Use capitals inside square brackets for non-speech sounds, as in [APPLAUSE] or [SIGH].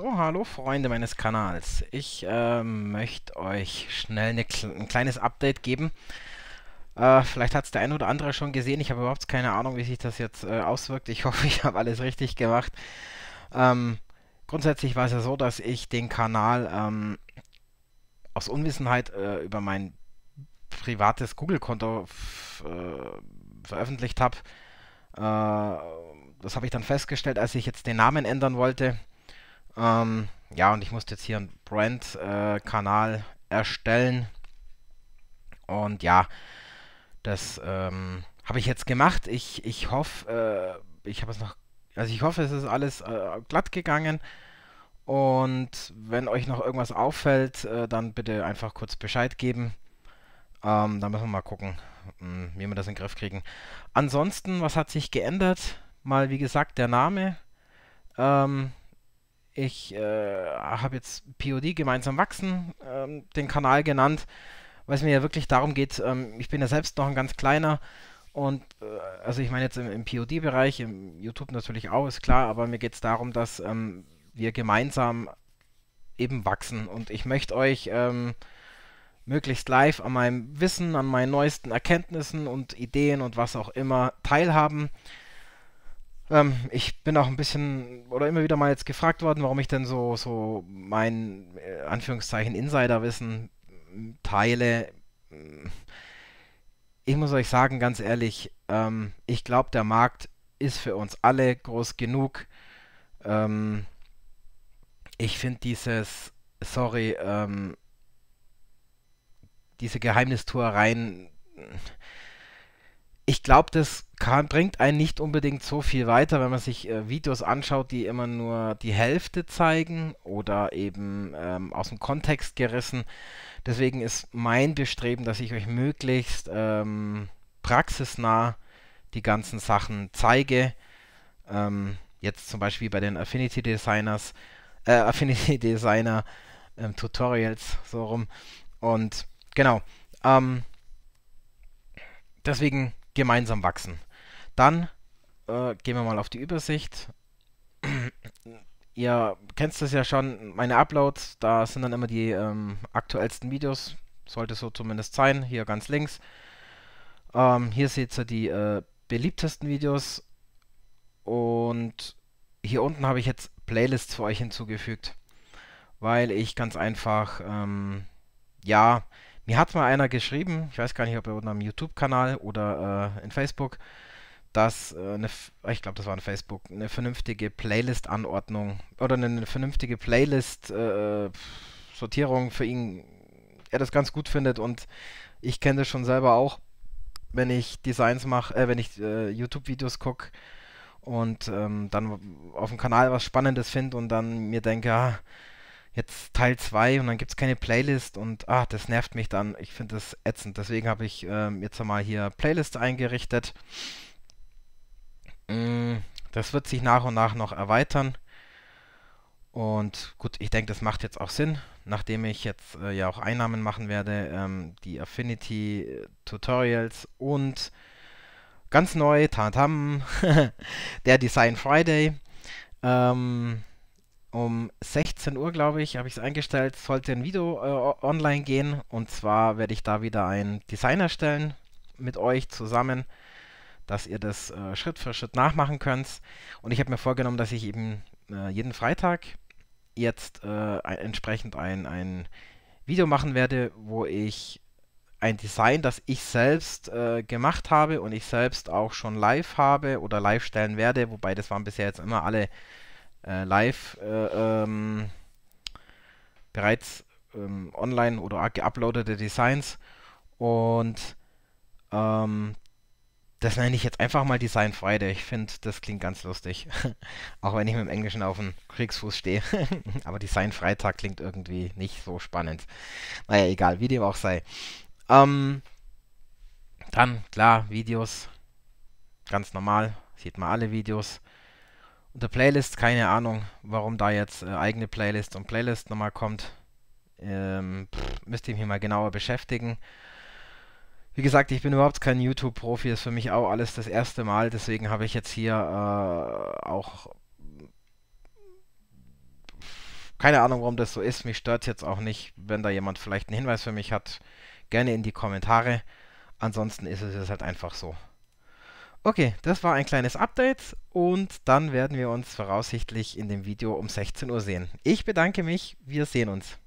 So, oh, hallo Freunde meines Kanals. Ich äh, möchte euch schnell ne, ein kleines Update geben. Äh, vielleicht hat es der ein oder andere schon gesehen. Ich habe überhaupt keine Ahnung, wie sich das jetzt äh, auswirkt. Ich [LAUGHS] hoffe, ich habe alles richtig gemacht. Ähm, grundsätzlich war es ja so, dass ich den Kanal ähm, aus Unwissenheit äh, über mein privates Google-Konto äh, veröffentlicht habe äh, das habe ich dann festgestellt, als ich jetzt den Namen ändern wollte. Ähm, ja, und ich musste jetzt hier einen Brand-Kanal äh, erstellen. Und ja, das ähm, habe ich jetzt gemacht. Ich, ich hoffe, äh, ich habe es noch. Also ich hoffe, es ist alles äh, glatt gegangen. Und wenn euch noch irgendwas auffällt, äh, dann bitte einfach kurz Bescheid geben. Ähm, da müssen wir mal gucken, hm, wie wir das in den Griff kriegen. Ansonsten, was hat sich geändert? Mal, wie gesagt, der Name. Ähm, ich äh, habe jetzt POD gemeinsam wachsen, ähm, den Kanal genannt, weil es mir ja wirklich darum geht, ähm, ich bin ja selbst noch ein ganz kleiner und äh, also ich meine jetzt im, im POD-Bereich, im YouTube natürlich auch, ist klar, aber mir geht es darum, dass ähm, wir gemeinsam eben wachsen und ich möchte euch ähm, möglichst live an meinem Wissen, an meinen neuesten Erkenntnissen und Ideen und was auch immer teilhaben. Ähm, ich bin auch ein bisschen oder immer wieder mal jetzt gefragt worden, warum ich denn so, so mein äh, Anführungszeichen Insiderwissen mm, teile. Ich muss euch sagen, ganz ehrlich, ähm, ich glaube, der Markt ist für uns alle groß genug. Ähm, ich finde dieses, sorry, ähm, diese Geheimnistuereien ich glaube, das kann, bringt einen nicht unbedingt so viel weiter, wenn man sich äh, Videos anschaut, die immer nur die Hälfte zeigen oder eben ähm, aus dem Kontext gerissen. Deswegen ist mein Bestreben, dass ich euch möglichst ähm, praxisnah die ganzen Sachen zeige. Ähm, jetzt zum Beispiel bei den Affinity Designers, äh, [LAUGHS] Affinity Designer ähm, Tutorials so rum. Und genau. Ähm, deswegen gemeinsam wachsen. Dann äh, gehen wir mal auf die Übersicht. Ihr [CLEARS THROAT] kennt das ja schon, meine Uploads, da sind dann immer die ähm, aktuellsten Videos, sollte so zumindest sein, hier ganz links. Ähm, hier seht ihr die äh, beliebtesten Videos und hier unten habe ich jetzt Playlists für euch hinzugefügt, weil ich ganz einfach, ähm, ja, mir hat mal einer geschrieben, ich weiß gar nicht, ob er unter einem YouTube-Kanal oder äh, in Facebook, dass äh, eine, ah, ich glaube, das war in Facebook, eine vernünftige Playlist-Anordnung oder eine, vernünftige Playlist-Sortierung äh, für ihn, er das ganz gut findet und ich kenne das schon selber auch, wenn ich Designs mache, äh, wenn ich äh, YouTube-Videos gucke und ähm, dann auf dem Kanal was Spannendes finde und dann mir denke, ah, jetzt Teil 2 und dann gibt es keine Playlist und ah, das nervt mich dann. Ich finde das ätzend. Deswegen habe ich ähm, jetzt mal hier Playlist eingerichtet. Mm, das wird sich nach und nach noch erweitern. Und gut, ich denke, das macht jetzt auch Sinn, nachdem ich jetzt äh, ja auch Einnahmen machen werde, ähm, die Affinity äh, Tutorials und ganz neu, tatam, [LAUGHS] der Design Friday. Ähm, um 16 Uhr, glaube ich, habe ich es eingestellt, sollte ein Video äh, online gehen. Und zwar werde ich da wieder ein Design erstellen mit euch zusammen, dass ihr das äh, Schritt für Schritt nachmachen könnt. Und ich habe mir vorgenommen, dass ich eben äh, jeden Freitag jetzt äh, entsprechend ein, ein Video machen werde, wo ich ein Design, das ich selbst äh, gemacht habe und ich selbst auch schon live habe oder live stellen werde, wobei das waren bisher jetzt immer alle äh, live äh, ähm, bereits ähm, online oder geuploadete Designs und ähm, das nenne ich jetzt einfach mal Design Friday. Ich finde, das klingt ganz lustig. [LAUGHS] Auch wenn ich mit dem Englischen auf dem Kriegsfuß stehe. [LAUGHS] aber Design Freitag klingt irgendwie nicht so spannend. Naja, egal, wie dem auch sei. Ähm, dann, klar, Videos. Ganz normal. Sieht man alle Videos. Unter Playlist, keine Ahnung, warum da jetzt äh, eigene Playlist und Playlist nochmal kommt. Ähm, pff, müsste ich mich mal genauer beschäftigen. Wie gesagt, ich bin überhaupt kein YouTube-Profi, ist für mich auch alles das erste Mal, deswegen habe ich jetzt hier äh, auch keine Ahnung, warum das so ist. Mich stört jetzt auch nicht, wenn da jemand vielleicht einen Hinweis für mich hat, gerne in die Kommentare. Ansonsten ist es jetzt halt einfach so. Okay, das war ein kleines Update und dann werden wir uns voraussichtlich in dem Video um 16 Uhr sehen. Ich bedanke mich, wir sehen uns.